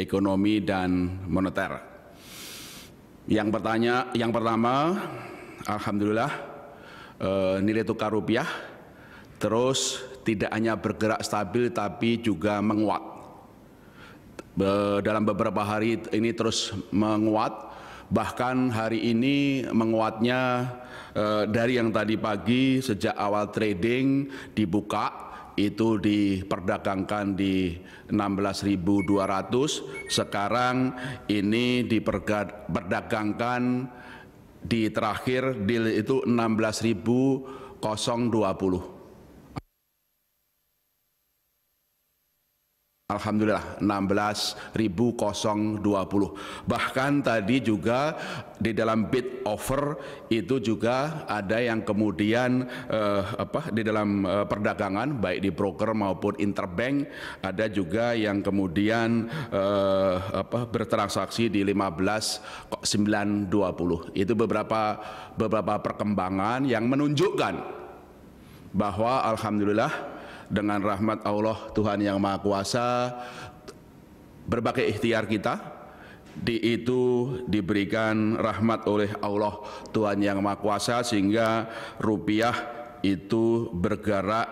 ekonomi dan moneter. Yang bertanya, yang pertama, alhamdulillah eh, nilai tukar rupiah terus tidak hanya bergerak stabil tapi juga menguat. dalam beberapa hari ini terus menguat, bahkan hari ini menguatnya eh, dari yang tadi pagi sejak awal trading dibuka itu diperdagangkan di 16.200 sekarang ini diperdagangkan di terakhir deal itu 16.020 Alhamdulillah 16.020 Bahkan tadi juga di dalam bid offer itu juga ada yang kemudian eh, apa di dalam eh, perdagangan baik di broker maupun interbank ada juga yang kemudian eh, apa bertransaksi di 15.920 itu beberapa beberapa perkembangan yang menunjukkan bahwa alhamdulillah dengan rahmat Allah Tuhan yang Maha Kuasa berbagai ikhtiar kita di itu diberikan rahmat oleh Allah Tuhan yang Maha Kuasa sehingga rupiah itu bergerak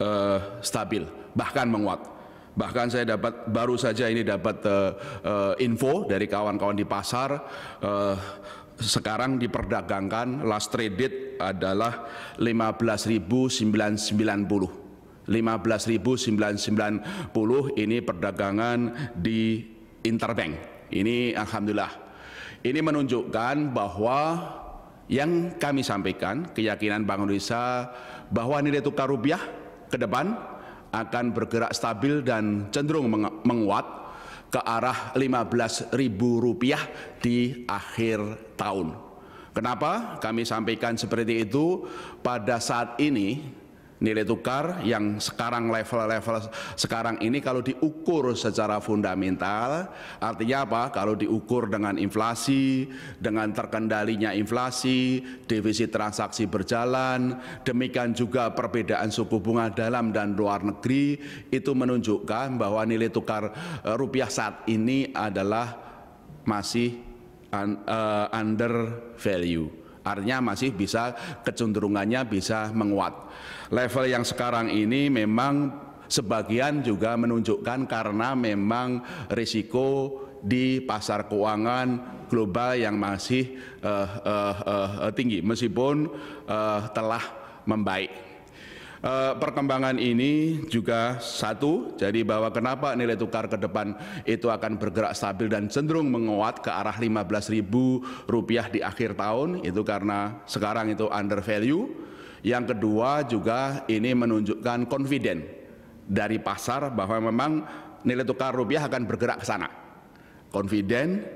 eh, stabil bahkan menguat. Bahkan saya dapat baru saja ini dapat uh, uh, info dari kawan-kawan di pasar uh, sekarang diperdagangkan last traded adalah 15.990 15.990 ini perdagangan di interbank. Ini alhamdulillah. Ini menunjukkan bahwa yang kami sampaikan keyakinan Bank Indonesia bahwa nilai tukar rupiah ke depan akan bergerak stabil dan cenderung menguat ke arah Rp15.000 di akhir tahun. Kenapa kami sampaikan seperti itu? Pada saat ini nilai tukar yang sekarang level-level sekarang ini kalau diukur secara fundamental artinya apa? Kalau diukur dengan inflasi, dengan terkendalinya inflasi, defisit transaksi berjalan, demikian juga perbedaan suku bunga dalam dan luar negeri itu menunjukkan bahwa nilai tukar eh, rupiah saat ini adalah masih eh, under value. Artinya masih bisa kecenderungannya bisa menguat. Level yang sekarang ini memang sebagian juga menunjukkan karena memang risiko di pasar keuangan global yang masih uh, uh, uh, tinggi meskipun uh, telah membaik. Eh, perkembangan ini juga satu, jadi bahwa kenapa nilai tukar ke depan itu akan bergerak stabil dan cenderung menguat ke arah 15.000 ribu rupiah di akhir tahun, itu karena sekarang itu under value. Yang kedua juga ini menunjukkan confident dari pasar bahwa memang nilai tukar rupiah akan bergerak ke sana. Confident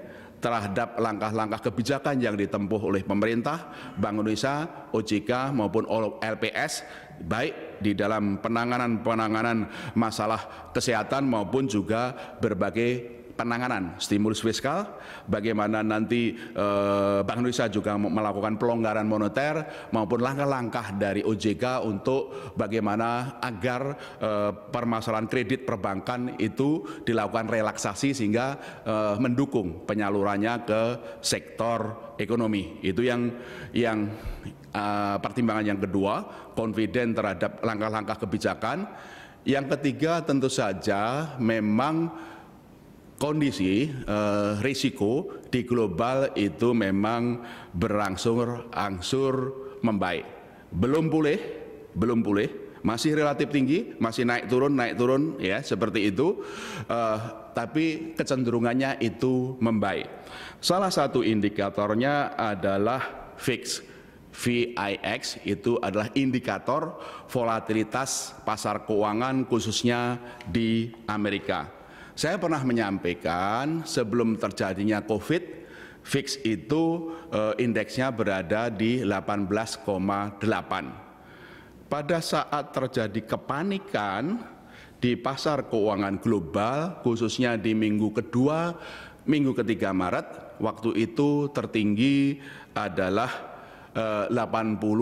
terhadap langkah-langkah kebijakan yang ditempuh oleh pemerintah, Bank Indonesia, OJK maupun LPS baik di dalam penanganan-penanganan masalah kesehatan maupun juga berbagai penanganan stimulus fiskal, bagaimana nanti eh, Bank Indonesia juga melakukan pelonggaran moneter maupun langkah-langkah dari OJK untuk bagaimana agar eh, permasalahan kredit perbankan itu dilakukan relaksasi sehingga eh, mendukung penyalurannya ke sektor ekonomi. Itu yang yang uh, pertimbangan yang kedua, confident terhadap langkah-langkah kebijakan. Yang ketiga tentu saja memang kondisi eh, risiko di global itu memang berangsur-angsur membaik. Belum pulih, belum pulih, masih relatif tinggi, masih naik turun, naik turun ya seperti itu. Eh, tapi kecenderungannya itu membaik. Salah satu indikatornya adalah fix. VIX itu adalah indikator volatilitas pasar keuangan khususnya di Amerika. Saya pernah menyampaikan sebelum terjadinya COVID, fix itu eh, indeksnya berada di 18,8. Pada saat terjadi kepanikan di pasar keuangan global, khususnya di minggu kedua, minggu ketiga Maret, waktu itu tertinggi adalah 82. Eh,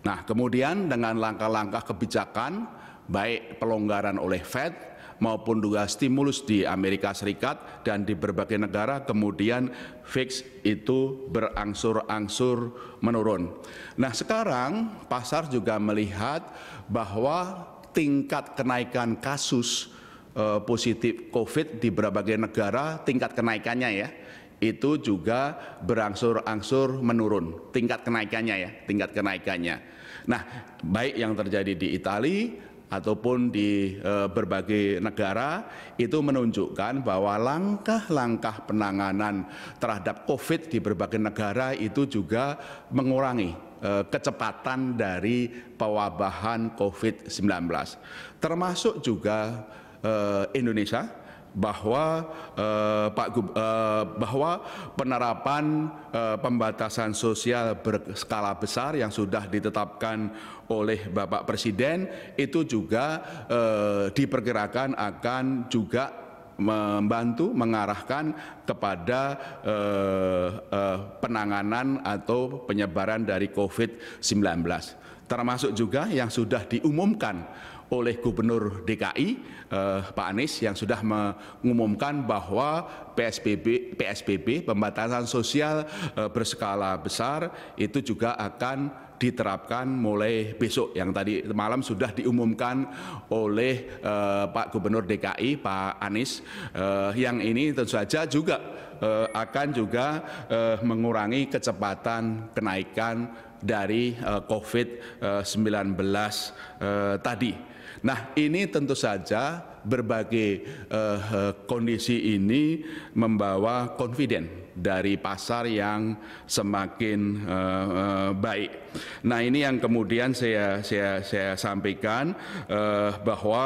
nah, kemudian dengan langkah-langkah kebijakan, baik pelonggaran oleh Fed maupun juga stimulus di Amerika Serikat dan di berbagai negara kemudian fix itu berangsur-angsur menurun. Nah sekarang pasar juga melihat bahwa tingkat kenaikan kasus e, positif COVID di berbagai negara tingkat kenaikannya ya itu juga berangsur-angsur menurun tingkat kenaikannya ya tingkat kenaikannya. Nah baik yang terjadi di Italia ataupun di e, berbagai negara itu menunjukkan bahwa langkah-langkah penanganan terhadap COVID di berbagai negara itu juga mengurangi e, kecepatan dari pewabahan COVID-19. Termasuk juga e, Indonesia bahwa eh, Pak Gub, eh, bahwa penerapan eh, pembatasan sosial berskala besar yang sudah ditetapkan oleh Bapak Presiden itu juga eh, diperkirakan akan juga membantu mengarahkan kepada eh, eh, penanganan atau penyebaran dari COVID-19 termasuk juga yang sudah diumumkan oleh Gubernur DKI eh, Pak Anies yang sudah mengumumkan bahwa PSBB PSBB pembatasan sosial eh, berskala besar itu juga akan diterapkan mulai besok yang tadi malam sudah diumumkan oleh eh, Pak Gubernur DKI Pak Anies eh, yang ini tentu saja juga eh, akan juga eh, mengurangi kecepatan kenaikan dari eh, COVID-19 eh, eh, tadi. Nah, ini tentu saja berbagai eh, eh, kondisi ini membawa confident dari pasar yang semakin eh, eh, baik. Nah, ini yang kemudian saya saya saya sampaikan eh, bahwa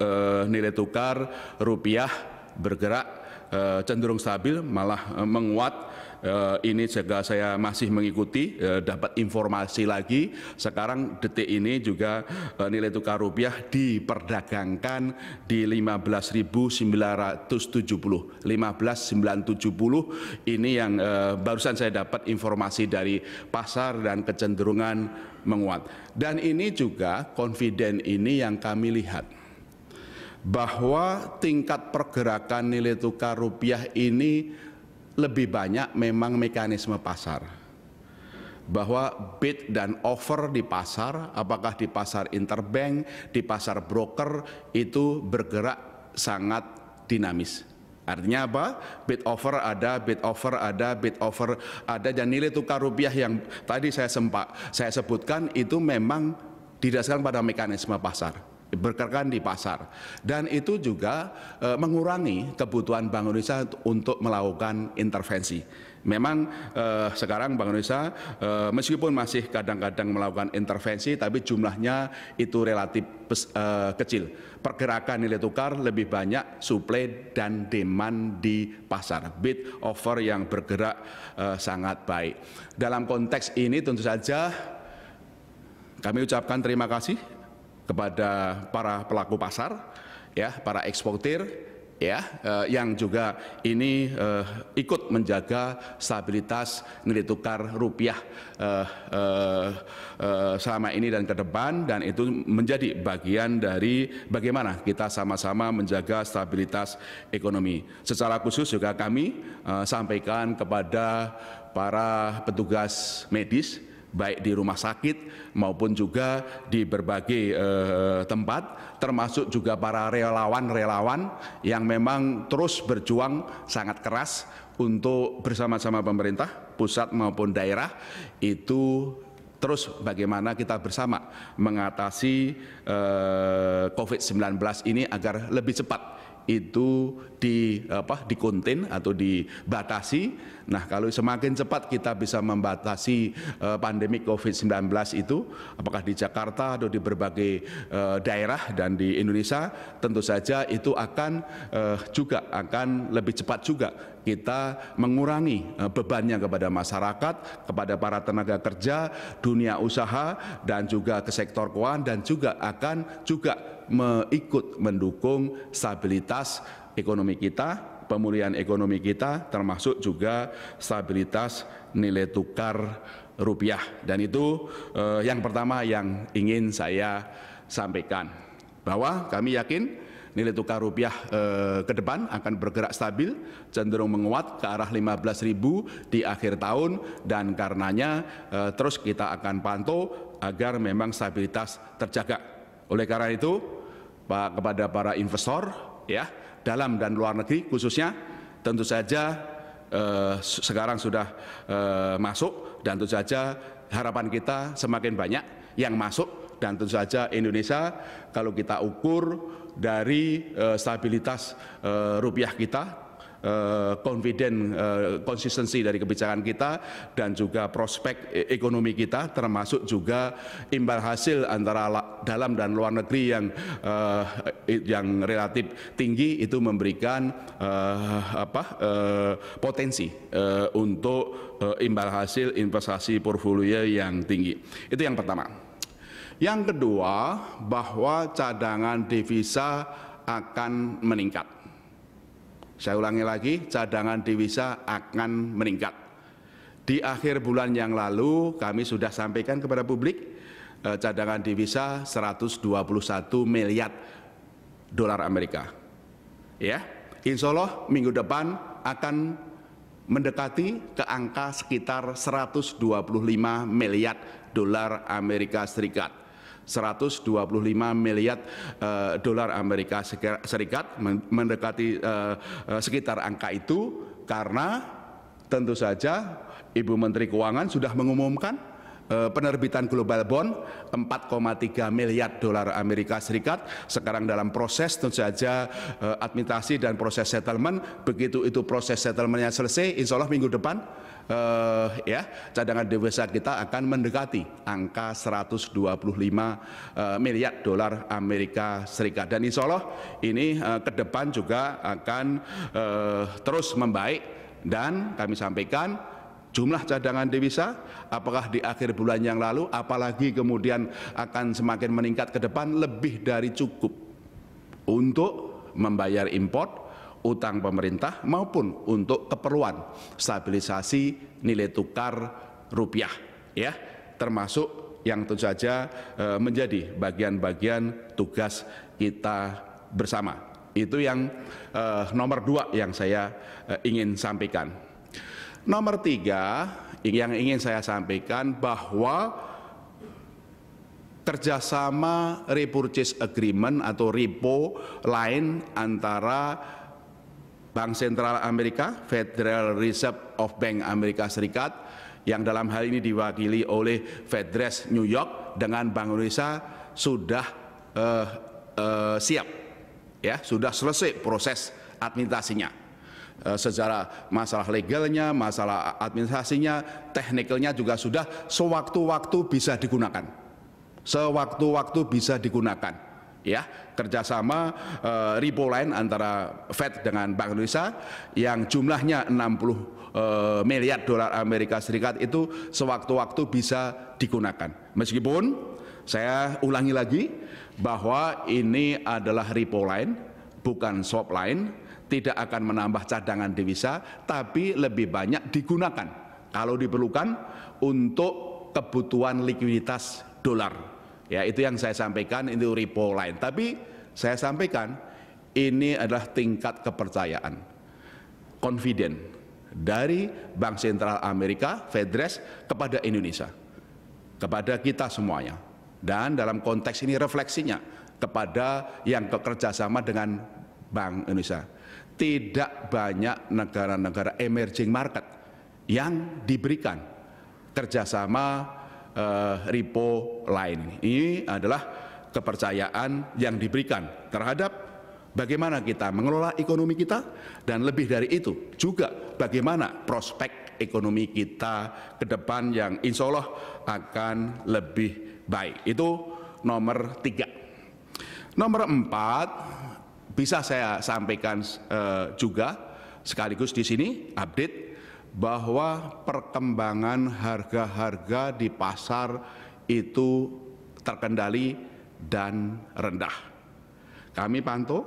eh, nilai tukar rupiah bergerak eh, cenderung stabil malah eh, menguat Eh, ini juga saya masih mengikuti eh, dapat informasi lagi sekarang detik ini juga eh, nilai tukar rupiah diperdagangkan di 15.970 15.970 ini yang barusan saya dapat informasi dari pasar dan kecenderungan menguat dan ini juga confident ini yang kami lihat bahwa tingkat pergerakan nilai tukar rupiah ini lebih banyak memang mekanisme pasar. Bahwa bid dan offer di pasar, apakah di pasar interbank, di pasar broker, itu bergerak sangat dinamis. Artinya apa? Bid offer ada, bid offer ada, bid offer ada dan nilai tukar rupiah yang tadi saya sempat saya sebutkan itu memang didasarkan pada mekanisme pasar berkerkan di pasar dan itu juga e, mengurangi kebutuhan Bank Indonesia untuk melakukan intervensi. Memang e, sekarang Bank Indonesia e, meskipun masih kadang-kadang melakukan intervensi tapi jumlahnya itu relatif e, kecil. Pergerakan nilai tukar lebih banyak suplai dan demand di pasar, bid offer yang bergerak e, sangat baik. Dalam konteks ini tentu saja kami ucapkan terima kasih kepada para pelaku pasar, ya, para eksportir, ya, eh, yang juga ini eh, ikut menjaga stabilitas nilai tukar rupiah eh, eh, eh, selama ini dan ke depan, dan itu menjadi bagian dari bagaimana kita sama-sama menjaga stabilitas ekonomi. Secara khusus juga kami eh, sampaikan kepada para petugas medis baik di rumah sakit maupun juga di berbagai eh, tempat, termasuk juga para relawan-relawan yang memang terus berjuang sangat keras untuk bersama-sama pemerintah pusat maupun daerah itu terus bagaimana kita bersama mengatasi eh, COVID-19 ini agar lebih cepat itu di apa atau dibatasi Nah, kalau semakin cepat kita bisa membatasi uh, pandemi COVID-19 itu, apakah di Jakarta atau di berbagai uh, daerah dan di Indonesia, tentu saja itu akan uh, juga akan lebih cepat juga kita mengurangi bebannya kepada masyarakat, kepada para tenaga kerja, dunia usaha dan juga ke sektor keuangan dan juga akan juga mengikut mendukung stabilitas ekonomi kita pemulihan ekonomi kita termasuk juga stabilitas nilai tukar rupiah dan itu eh, yang pertama yang ingin saya sampaikan bahwa kami yakin nilai tukar rupiah eh, ke depan akan bergerak stabil, cenderung menguat ke arah 15.000 di akhir tahun dan karenanya eh, terus kita akan pantau agar memang stabilitas terjaga. Oleh karena itu, Pak kepada para investor ya dalam dan luar negeri khususnya tentu saja eh, sekarang sudah eh, masuk dan tentu saja harapan kita semakin banyak yang masuk dan tentu saja Indonesia kalau kita ukur dari eh, stabilitas eh, rupiah kita Eh, confident konsistensi eh, dari kebijakan kita dan juga prospek e, ekonomi kita termasuk juga imbal hasil antara dalam dan luar negeri yang eh, yang relatif tinggi itu memberikan apa potensi untuk imbal hasil investasi portfolio yang tinggi. Itu yang pertama. Yang kedua, bahwa cadangan devisa akan meningkat. Saya ulangi lagi, cadangan devisa akan meningkat. Di akhir bulan yang lalu kami sudah sampaikan kepada publik eh, cadangan devisa 121 miliar dolar Amerika. Ya, insya Allah minggu depan akan mendekati ke angka sekitar 125 miliar dolar Amerika Serikat 125 miliar eh, dolar Amerika Serikat mendekati eh, eh, sekitar angka itu karena tentu saja Ibu Menteri Keuangan sudah mengumumkan penerbitan global bond 4,3 miliar dolar Amerika Serikat sekarang dalam proses tentu saja administrasi dan proses settlement begitu itu proses settlementnya selesai insya Allah minggu depan eh, ya cadangan devisa kita akan mendekati angka 125 eh, miliar dolar Amerika Serikat dan insya Allah ini eh, ke depan juga akan eh, terus membaik dan kami sampaikan jumlah cadangan devisa, apakah di akhir bulan yang lalu, apalagi kemudian akan semakin meningkat ke depan lebih dari cukup untuk membayar import, utang pemerintah maupun untuk keperluan stabilisasi nilai tukar rupiah ya termasuk yang tentu saja eh, menjadi bagian-bagian tugas kita bersama itu yang eh, nomor dua yang saya eh, ingin sampaikan nomor tiga yang ingin saya sampaikan bahwa kerjasama repurchase agreement atau repo lain antara Bank Sentral Amerika, Federal Reserve of Bank Amerika Serikat, yang dalam hal ini diwakili oleh Fedres New York dengan Bank Indonesia sudah uh, uh, siap, ya sudah selesai proses administrasinya eh, secara masalah legalnya, masalah administrasinya, teknikalnya juga sudah sewaktu-waktu bisa digunakan. Sewaktu-waktu bisa digunakan ya kerjasama e, eh, repo lain antara Fed dengan Bank Indonesia yang jumlahnya 60 e, eh, miliar dolar Amerika Serikat itu sewaktu-waktu bisa digunakan. Meskipun saya ulangi lagi bahwa ini adalah repo lain, bukan swap lain, tidak akan menambah cadangan devisa tapi lebih banyak digunakan kalau diperlukan untuk kebutuhan likuiditas dolar Ya, itu yang saya sampaikan itu repo lain. Tapi saya sampaikan ini adalah tingkat kepercayaan. Confident dari Bank Sentral Amerika, Fedres kepada Indonesia. Kepada kita semuanya. Dan dalam konteks ini refleksinya kepada yang bekerja sama dengan Bank Indonesia. Tidak banyak negara-negara emerging market yang diberikan kerjasama uh, repo lain. Ini adalah kepercayaan yang diberikan terhadap bagaimana kita mengelola ekonomi kita dan lebih dari itu juga bagaimana prospek ekonomi kita ke depan yang insya Allah akan lebih baik. Itu nomor tiga. Nomor empat bisa saya sampaikan uh, juga sekaligus di sini update bahwa perkembangan harga-harga di pasar itu terkendali dan rendah. Kami pantau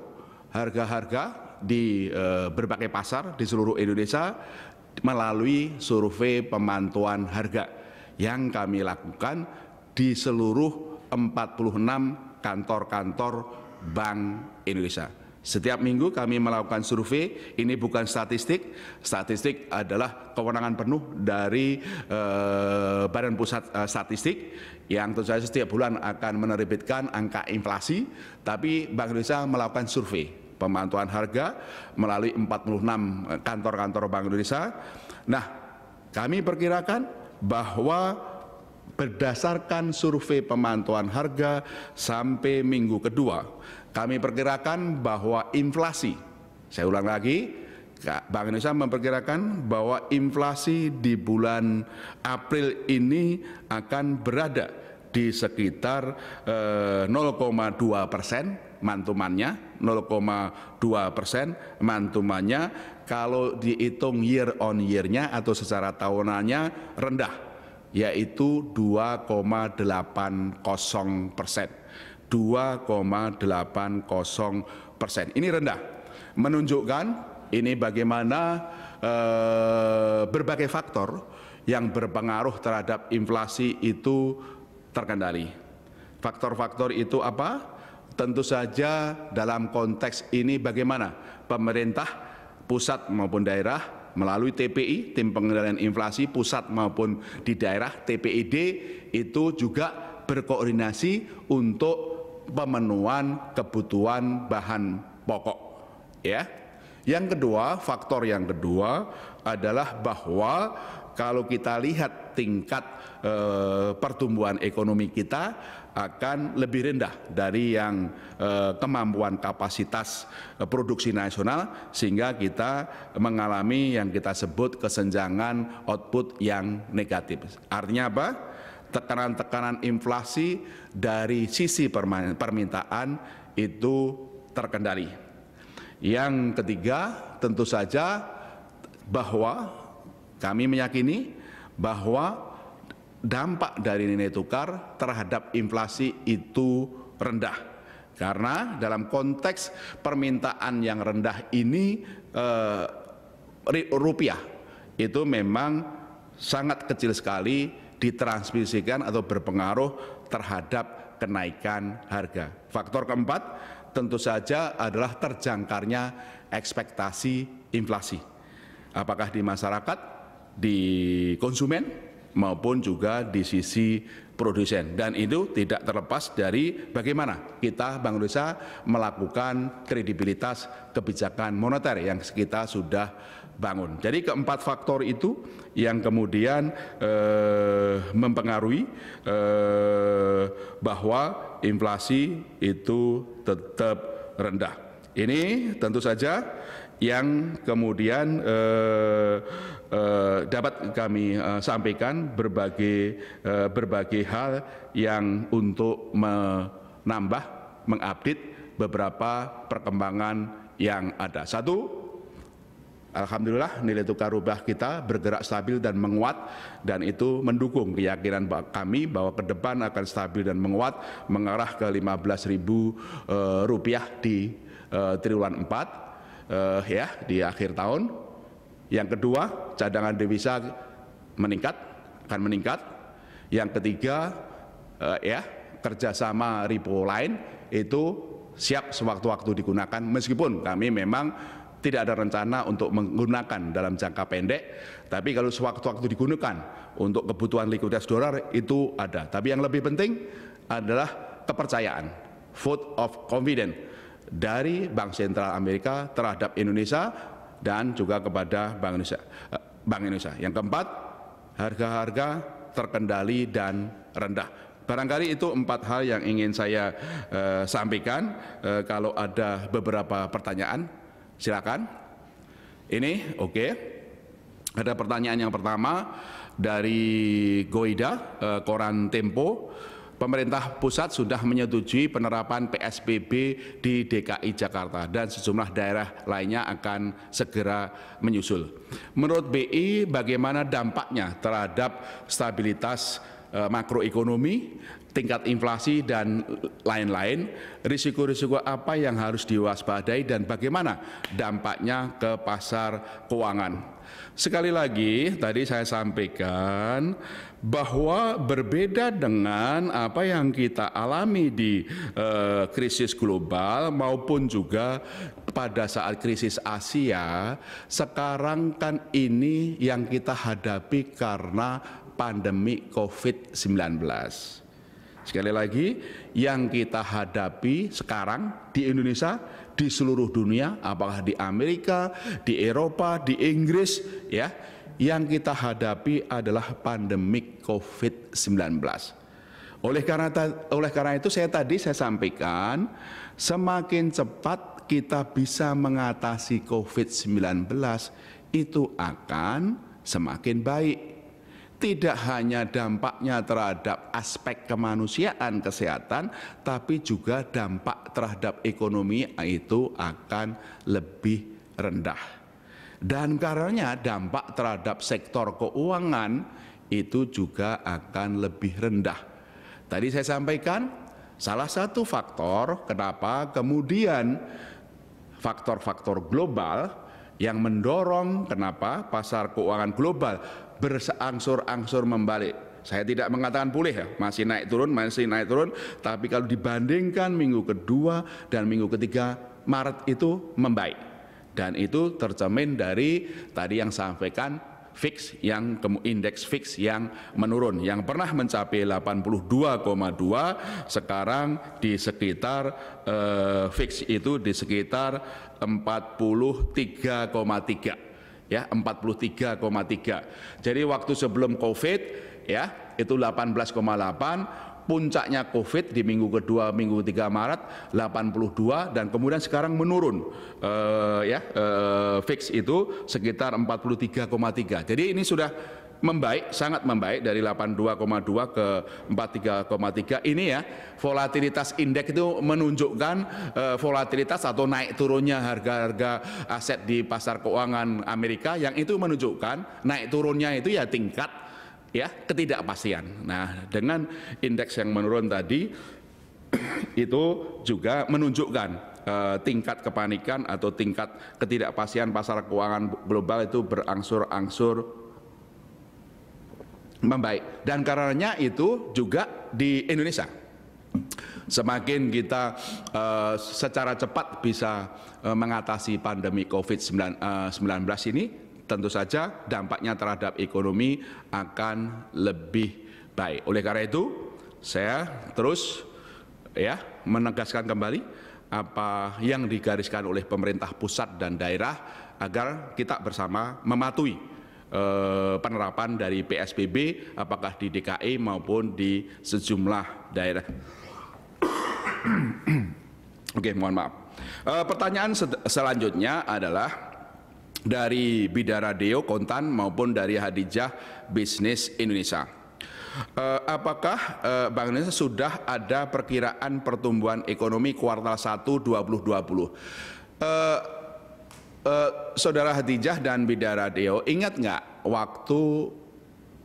harga-harga di e, berbagai pasar di seluruh Indonesia melalui survei pemantauan harga yang kami lakukan di seluruh 46 kantor-kantor Bank Indonesia. Setiap minggu kami melakukan survei, ini bukan statistik. Statistik adalah kewenangan penuh dari eh, Badan Pusat eh, Statistik yang tentu saja setiap bulan akan menerbitkan angka inflasi, tapi Bank Indonesia melakukan survei pemantauan harga melalui 46 eh, kantor-kantor Bank Indonesia. Nah, kami perkirakan bahwa berdasarkan survei pemantauan harga sampai minggu kedua, kami perkirakan bahwa inflasi, saya ulang lagi, Bank Indonesia memperkirakan bahwa inflasi di bulan April ini akan berada di sekitar 0,2 eh, persen mantumannya 0,2 persen mantumannya kalau dihitung year on year-nya atau secara tahunannya rendah yaitu 2,80 persen. 2,80 persen. Ini rendah, menunjukkan ini bagaimana eh, berbagai faktor yang berpengaruh terhadap inflasi itu terkendali. Faktor-faktor itu apa? Tentu saja dalam konteks ini bagaimana pemerintah pusat maupun daerah melalui TPI, Tim Pengendalian Inflasi Pusat maupun di daerah TPID itu juga berkoordinasi untuk pemenuhan kebutuhan bahan pokok. Ya. Yang kedua, faktor yang kedua adalah bahwa kalau kita lihat tingkat e, pertumbuhan ekonomi kita akan lebih rendah dari yang eh, kemampuan kapasitas eh, produksi nasional sehingga kita mengalami yang kita sebut kesenjangan output yang negatif. Artinya apa? Tekanan-tekanan inflasi dari sisi permintaan itu terkendali. Yang ketiga, tentu saja bahwa kami meyakini bahwa dampak dari nilai tukar terhadap inflasi itu rendah. Karena dalam konteks permintaan yang rendah ini eh, rupiah itu memang sangat kecil sekali ditransmisikan atau berpengaruh terhadap kenaikan harga. Faktor keempat tentu saja adalah terjangkarnya ekspektasi inflasi. Apakah di masyarakat, di konsumen, maupun juga di sisi produsen dan itu tidak terlepas dari bagaimana kita Bank Indonesia melakukan kredibilitas kebijakan moneter yang kita sudah bangun. Jadi keempat faktor itu yang kemudian eh, mempengaruhi eh, bahwa inflasi itu tetap rendah. Ini tentu saja yang kemudian eh, eh, dapat kami eh, sampaikan berbagai eh, berbagai hal yang untuk menambah mengupdate beberapa perkembangan yang ada. Satu, Alhamdulillah nilai tukar rubah kita bergerak stabil dan menguat dan itu mendukung keyakinan kami bahwa ke depan akan stabil dan menguat mengarah ke 15.000 ribu eh, rupiah di eh, triwulan 4 eh, ya di akhir tahun. Yang kedua, cadangan devisa meningkat, akan meningkat. Yang ketiga, eh, ya kerjasama repo lain itu siap sewaktu-waktu digunakan meskipun kami memang tidak ada rencana untuk menggunakan dalam jangka pendek, tapi kalau sewaktu-waktu digunakan untuk kebutuhan likuiditas dolar itu ada. Tapi yang lebih penting adalah kepercayaan, vote of confidence dari Bank Sentral Amerika terhadap Indonesia dan juga kepada Bank Indonesia. Eh, Bank Indonesia. Yang keempat, harga-harga terkendali dan rendah. Barangkali itu empat hal yang ingin saya eh, sampaikan. Eh, kalau ada beberapa pertanyaan, silakan. Ini oke. Okay. Ada pertanyaan yang pertama dari Goida, eh, koran Tempo pemerintah pusat sudah menyetujui penerapan PSBB di DKI Jakarta dan sejumlah daerah lainnya akan segera menyusul. Menurut BI bagaimana dampaknya terhadap stabilitas eh, makroekonomi, tingkat inflasi dan lain-lain, risiko-risiko apa yang harus diwaspadai dan bagaimana dampaknya ke pasar keuangan. Sekali lagi tadi saya sampaikan bahwa berbeda dengan apa yang kita alami di eh, krisis global maupun juga pada saat krisis Asia, sekarang kan ini yang kita hadapi karena pandemi COVID-19. Sekali lagi, yang kita hadapi sekarang di Indonesia di seluruh dunia, apakah di Amerika, di Eropa, di Inggris, ya, yang kita hadapi adalah pandemik COVID-19. Oleh karena oleh karena itu saya tadi saya sampaikan semakin cepat kita bisa mengatasi COVID-19 itu akan semakin baik tidak hanya dampaknya terhadap aspek kemanusiaan kesehatan, tapi juga dampak terhadap ekonomi itu akan lebih rendah. Dan karenanya dampak terhadap sektor keuangan itu juga akan lebih rendah. Tadi saya sampaikan salah satu faktor kenapa kemudian faktor-faktor global yang mendorong kenapa pasar keuangan global berangsur-angsur membalik. Saya tidak mengatakan pulih ya, masih naik turun, masih naik turun, tapi kalau dibandingkan minggu kedua dan minggu ketiga Maret itu membaik. Dan itu tercermin dari tadi yang sampaikan fix yang indeks fix yang menurun yang pernah mencapai 82,2 sekarang di sekitar eh, fix itu di sekitar 43,3 ya 43,3. Jadi waktu sebelum Covid ya itu 18,8 puncaknya Covid di minggu kedua minggu tiga Maret 82 dan kemudian sekarang menurun eh, ya eh, fix itu sekitar 43,3. Jadi ini sudah membaik, sangat membaik dari 82,2 ke 43,3 ini ya volatilitas indeks itu menunjukkan eh, volatilitas atau naik turunnya harga-harga aset di pasar keuangan Amerika yang itu menunjukkan naik turunnya itu ya tingkat ya ketidakpastian. Nah, dengan indeks yang menurun tadi itu juga menunjukkan eh, tingkat kepanikan atau tingkat ketidakpastian pasar keuangan global itu berangsur-angsur membaik dan karenanya itu juga di Indonesia semakin kita uh, secara cepat bisa uh, mengatasi pandemi COVID-19 eh, ini tentu saja dampaknya terhadap ekonomi akan lebih baik oleh karena itu saya terus ya menegaskan kembali apa yang digariskan oleh pemerintah pusat dan daerah agar kita bersama mematuhi Eh, penerapan dari PSBB apakah di DKI e maupun di sejumlah daerah. Oke, mohon maaf. Eh, pertanyaan selanjutnya adalah dari Bidara Deo Kontan maupun dari Hadijah Bisnis Indonesia. Eh, apakah uh, Bank Indonesia sudah ada perkiraan pertumbuhan ekonomi kuartal 1 2020? Uh, Saudara Hatijah dan Bidara Radio, ingat nggak waktu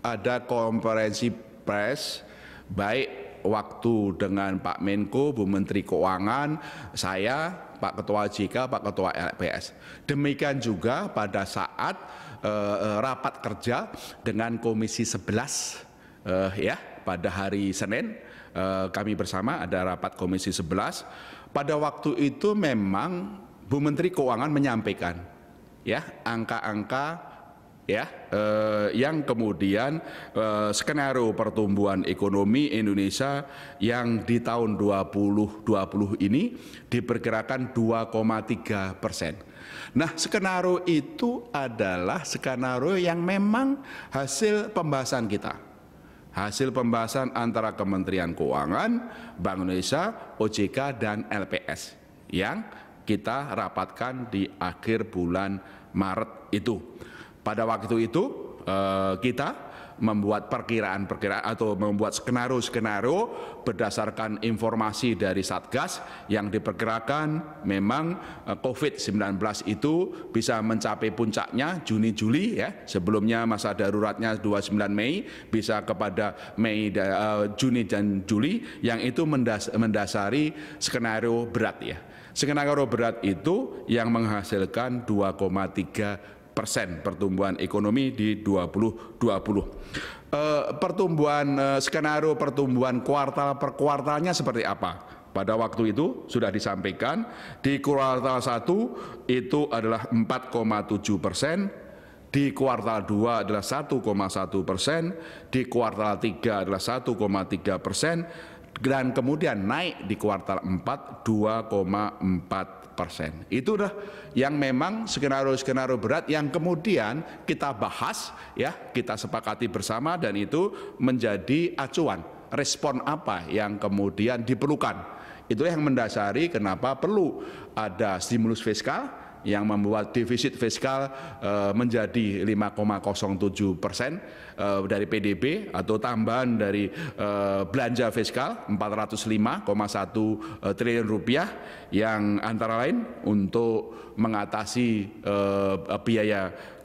ada konferensi pers baik waktu dengan Pak Menko, Bu Menteri Keuangan, saya, Pak Ketua JK, Pak Ketua LPS. Demikian juga pada saat uh, rapat kerja dengan Komisi 11 uh, ya pada hari Senin kami bersama ada rapat Komisi 11. Pada waktu itu memang Bu Menteri Keuangan menyampaikan ya angka-angka ya eh, yang kemudian eh, skenario pertumbuhan ekonomi Indonesia yang di tahun 2020 ini diperkirakan 2,3 persen. Nah skenario itu adalah skenario yang memang hasil pembahasan kita. Hasil pembahasan antara Kementerian Keuangan, Bank Indonesia, OJK, dan LPS yang kita rapatkan di akhir bulan Maret itu. Pada waktu itu eh, kita membuat perkiraan-perkiraan atau membuat skenario-skenario berdasarkan informasi dari Satgas yang diperkirakan memang eh, COVID-19 itu bisa mencapai puncaknya Juni-Juli ya sebelumnya masa daruratnya 29 Mei bisa kepada Mei eh, Juni dan Juli yang itu mendasari skenario berat ya Sekenang karo berat itu yang menghasilkan 2,3 persen pertumbuhan ekonomi di 2020. E, eh, pertumbuhan e, skenario pertumbuhan kuartal per kuartalnya seperti apa? Pada waktu itu sudah disampaikan di kuartal 1 itu adalah 4,7 persen, di kuartal 2 adalah 1,1 persen, di kuartal 3 adalah 1,3 persen, dan kemudian naik di kuartal 4 2,4 persen. Itu udah yang memang skenario-skenario berat yang kemudian kita bahas ya kita sepakati bersama dan itu menjadi acuan respon apa yang kemudian diperlukan. Itulah yang mendasari kenapa perlu ada stimulus fiskal yang membuat defisit fiskal eh, menjadi 5,07 persen eh, dari PDB atau tambahan dari eh, belanja fiskal 405,1 triliun rupiah yang antara lain untuk mengatasi biaya biaya